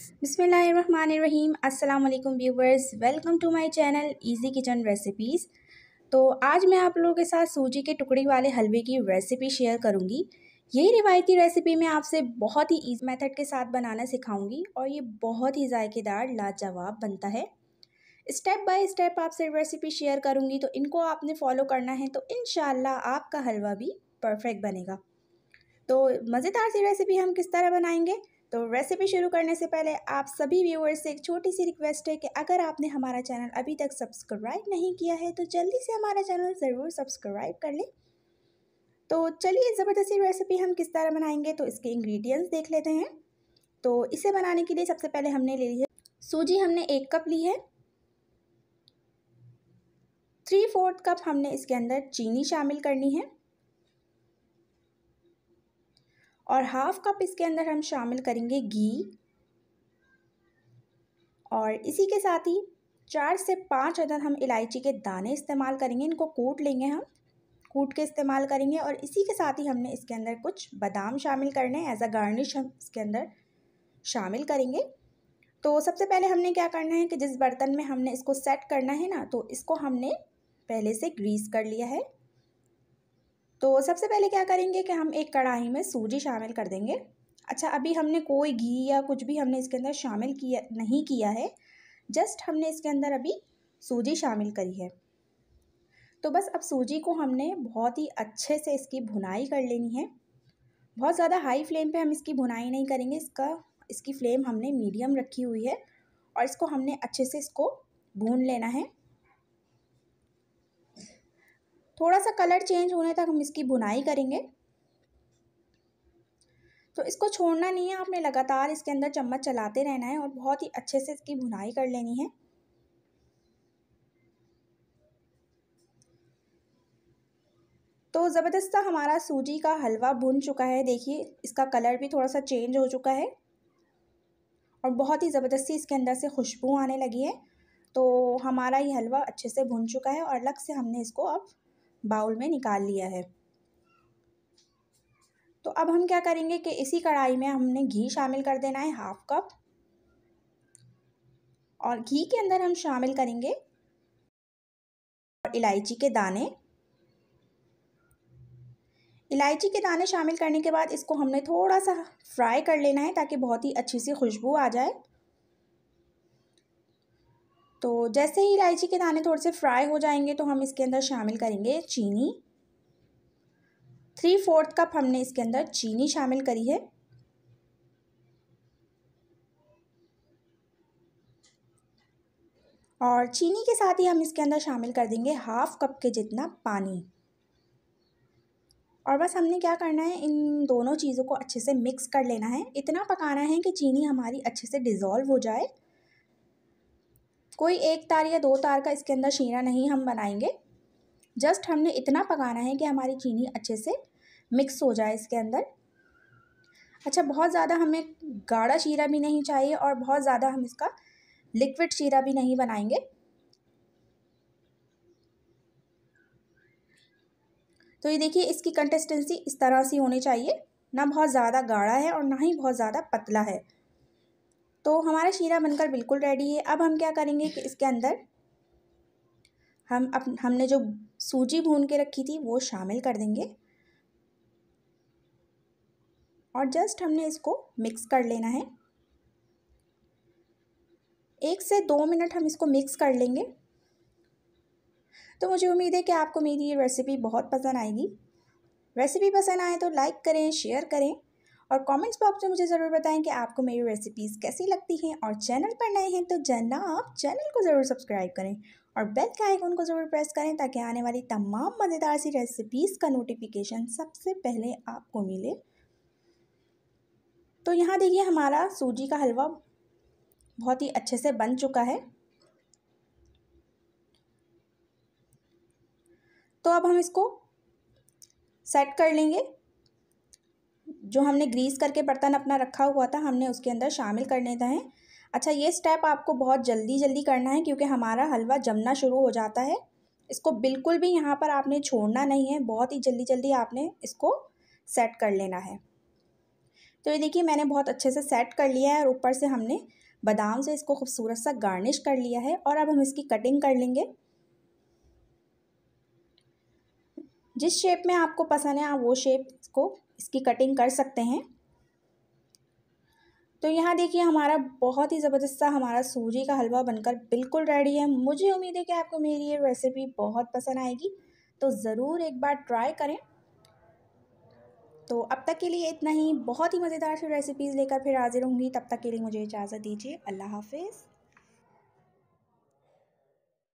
अस्सलाम वालेकुम viewers welcome to my channel easy kitchen recipes तो आज मैं आप लोगों के साथ सूजी के टुकड़ी वाले हलवे की रेसिपी शेयर करूँगी यही रिवायती रेसिपी मैं आपसे बहुत ही ईज मेथड के साथ बनाना सिखाऊंगी और ये बहुत ही जायकेदार लाजवाब बनता है स्टेप बाय स्टेप आपसे रेसिपी शेयर करूँगी तो इनको आपने फॉलो करना है तो इन आपका हलवा भी परफेक्ट बनेगा तो मज़ेदार सी रेसिपी हम किस तरह बनाएंगे तो रेसिपी शुरू करने से पहले आप सभी व्यूअर्स से एक छोटी सी रिक्वेस्ट है कि अगर आपने हमारा चैनल अभी तक सब्सक्राइब नहीं किया है तो जल्दी से हमारा चैनल ज़रूर सब्सक्राइब कर लें तो चलिए ज़बरदस्ती रेसिपी हम किस तरह बनाएंगे तो इसके इंग्रेडिएंट्स देख लेते हैं तो इसे बनाने के लिए सबसे पहले हमने ले ली है सूजी हमने एक कप ली है थ्री फोर्थ कप हमने इसके अंदर चीनी शामिल करनी है और हाफ कप इसके अंदर हम शामिल करेंगे घी और इसी के साथ ही चार से पाँच अदर हम इलायची के दाने इस्तेमाल करेंगे इनको कूट लेंगे हम कूट के इस्तेमाल करेंगे और इसी के साथ ही हमने इसके अंदर कुछ बादाम शामिल करने हैं एज अ गार्निश हम इसके अंदर शामिल करेंगे तो सबसे पहले हमने क्या करना है कि जिस बर्तन में हमने इसको सेट करना है ना तो इसको हमने पहले से ग्रीस कर लिया है तो सबसे पहले क्या करेंगे कि हम एक कढ़ाई में सूजी शामिल कर देंगे अच्छा अभी हमने कोई घी या कुछ भी हमने इसके अंदर शामिल किया नहीं किया है जस्ट हमने इसके अंदर अभी सूजी शामिल करी है तो बस अब सूजी को हमने बहुत ही अच्छे से इसकी भुनाई कर लेनी है बहुत ज़्यादा हाई फ्लेम पे हम इसकी भुनाई नहीं करेंगे इसका इसकी फ्लेम हमने मीडियम रखी हुई है और इसको हमने अच्छे से इसको भून लेना है थोड़ा सा कलर चेंज होने तक हम इसकी बुनाई करेंगे तो इसको छोड़ना नहीं है आपने लगातार इसके अंदर चम्मच चलाते रहना है और बहुत ही अच्छे से इसकी बुनाई कर लेनी है तो ज़बरदस्त हमारा सूजी का हलवा भुन चुका है देखिए इसका कलर भी थोड़ा सा चेंज हो चुका है और बहुत ही ज़बरदस्ती इसके अंदर से खुशबू आने लगी है तो हमारा ये हलवा अच्छे से भुन चुका है और अलग से हमने इसको अब बाउल में निकाल लिया है तो अब हम क्या करेंगे कि इसी कढ़ाई में हमने घी शामिल कर देना है हाफ कप और घी के अंदर हम शामिल करेंगे और इलायची के दाने इलायची के दाने शामिल करने के बाद इसको हमने थोड़ा सा फ्राई कर लेना है ताकि बहुत ही अच्छी सी खुशबू आ जाए तो जैसे ही इलायची के दाने थोड़े से फ्राई हो जाएंगे तो हम इसके अंदर शामिल करेंगे चीनी थ्री फोर्थ कप हमने इसके अंदर चीनी शामिल करी है और चीनी के साथ ही हम इसके अंदर शामिल कर देंगे हाफ कप के जितना पानी और बस हमने क्या करना है इन दोनों चीज़ों को अच्छे से मिक्स कर लेना है इतना पकाना है कि चीनी हमारी अच्छे से डिज़ोल्व हो जाए कोई एक तार या दो तार का इसके अंदर शीरा नहीं हम बनाएंगे जस्ट हमने इतना पकाना है कि हमारी चीनी अच्छे से मिक्स हो जाए इसके अंदर अच्छा बहुत ज़्यादा हमें गाढ़ा शीरा भी नहीं चाहिए और बहुत ज़्यादा हम इसका लिक्विड शीरा भी नहीं बनाएंगे तो ये देखिए इसकी कंसिस्टेंसी इस तरह से होनी चाहिए ना बहुत ज़्यादा गाढ़ा है और ना ही बहुत ज़्यादा पतला है तो हमारा शीरा बनकर बिल्कुल रेडी है अब हम क्या करेंगे कि इसके अंदर हम अप हमने जो सूजी भून के रखी थी वो शामिल कर देंगे और जस्ट हमने इसको मिक्स कर लेना है एक से दो मिनट हम इसको मिक्स कर लेंगे तो मुझे उम्मीद है कि आपको मेरी ये रेसिपी बहुत पसंद आएगी रेसिपी पसंद आए तो लाइक करें शेयर करें और कमेंट्स बॉक्स में मुझे ज़रूर बताएं कि आपको मेरी रेसिपीज़ कैसी लगती हैं और चैनल पर नए हैं तो जनाब चैनल को ज़रूर सब्सक्राइब करें और बेल के आइकन को ज़रूर प्रेस करें ताकि आने वाली तमाम मज़ेदार सी रेसिपीज़ का नोटिफिकेशन सबसे पहले आपको मिले तो यहाँ देखिए हमारा सूजी का हलवा बहुत ही अच्छे से बन चुका है तो अब हम इसको सेट कर लेंगे जो हमने ग्रीस करके बर्तन अपना रखा हुआ था हमने उसके अंदर शामिल कर लेना है अच्छा ये स्टेप आपको बहुत जल्दी जल्दी करना है क्योंकि हमारा हलवा जमना शुरू हो जाता है इसको बिल्कुल भी यहाँ पर आपने छोड़ना नहीं है बहुत ही जल्दी जल्दी आपने इसको सेट कर लेना है तो ये देखिए मैंने बहुत अच्छे से सेट कर लिया है और ऊपर से हमने बादाम से इसको खूबसूरत सा गार्निश कर लिया है और अब हम इसकी कटिंग कर लेंगे जिस शेप में आपको पसंद है आप वो शेप इसको इसकी कटिंग कर सकते हैं तो यहाँ देखिए हमारा बहुत ही ज़बरदस्त सा हमारा सूजी का हलवा बनकर बिल्कुल रेडी है मुझे उम्मीद है कि आपको मेरी ये रेसिपी बहुत पसंद आएगी तो ज़रूर एक बार ट्राई करें तो अब तक के लिए इतना ही बहुत ही मज़ेदार सी रेसिपीज़ लेकर फिर हाजिर होंगी तब तक के लिए मुझे इजाज़त दीजिए अल्लाह हाफिज़